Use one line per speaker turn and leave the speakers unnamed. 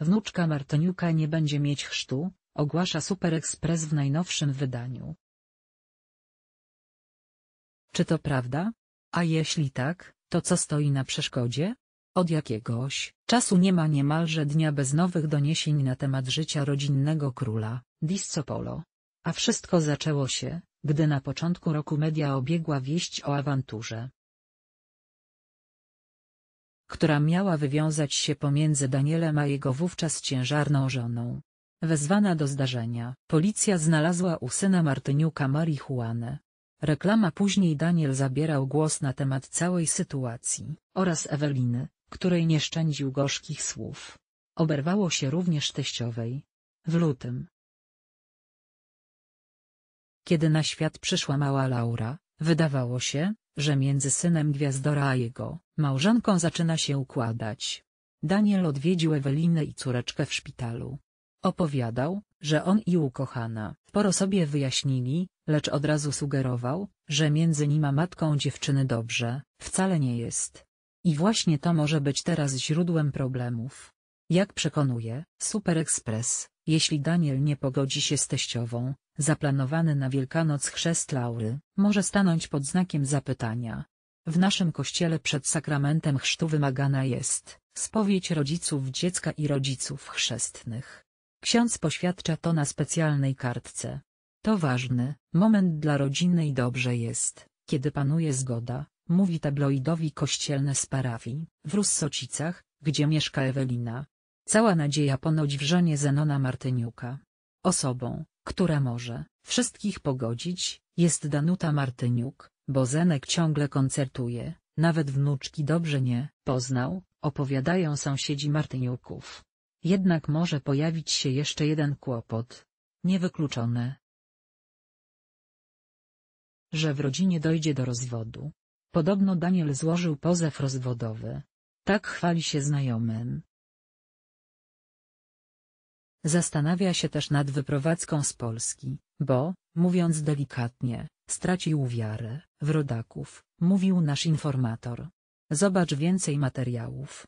Wnuczka Martoniuka nie będzie mieć chrztu, ogłasza Super Express w najnowszym wydaniu. Czy to prawda? A jeśli tak, to co stoi na przeszkodzie? Od jakiegoś czasu nie ma niemalże dnia bez nowych doniesień na temat życia rodzinnego króla, Polo. A wszystko zaczęło się, gdy na początku roku media obiegła wieść o awanturze która miała wywiązać się pomiędzy Danielem a jego wówczas ciężarną żoną. Wezwana do zdarzenia, policja znalazła u syna Martyniuka marihuanę. Reklama później Daniel zabierał głos na temat całej sytuacji, oraz Eweliny, której nie szczędził gorzkich słów. Oberwało się również teściowej. W lutym. Kiedy na świat przyszła mała Laura, wydawało się, że między synem Gwiazdora a jego małżonką zaczyna się układać. Daniel odwiedził Ewelinę i córeczkę w szpitalu. Opowiadał, że on i ukochana sporo sobie wyjaśnili, lecz od razu sugerował, że między nim a matką dziewczyny dobrze, wcale nie jest. I właśnie to może być teraz źródłem problemów. Jak przekonuje Super Express, jeśli Daniel nie pogodzi się z teściową, zaplanowany na Wielkanoc chrzest Laury może stanąć pod znakiem zapytania. W naszym kościele przed sakramentem chrztu wymagana jest spowiedź rodziców dziecka i rodziców chrzestnych. Ksiądz poświadcza to na specjalnej kartce. To ważny moment dla rodziny i dobrze jest, kiedy panuje zgoda, mówi tabloidowi kościelne z parafii, w Russocicach, gdzie mieszka Ewelina, Cała nadzieja ponoć w żonie Zenona Martyniuka. Osobą, która może wszystkich pogodzić, jest Danuta Martyniuk, bo Zenek ciągle koncertuje, nawet wnuczki dobrze nie poznał, opowiadają sąsiedzi Martyniuków. Jednak może pojawić się jeszcze jeden kłopot. Niewykluczone. Że w rodzinie dojdzie do rozwodu. Podobno Daniel złożył pozew rozwodowy. Tak chwali się znajomym, Zastanawia się też nad wyprowadzką z Polski, bo, mówiąc delikatnie, stracił wiarę w rodaków, mówił nasz informator. Zobacz więcej materiałów.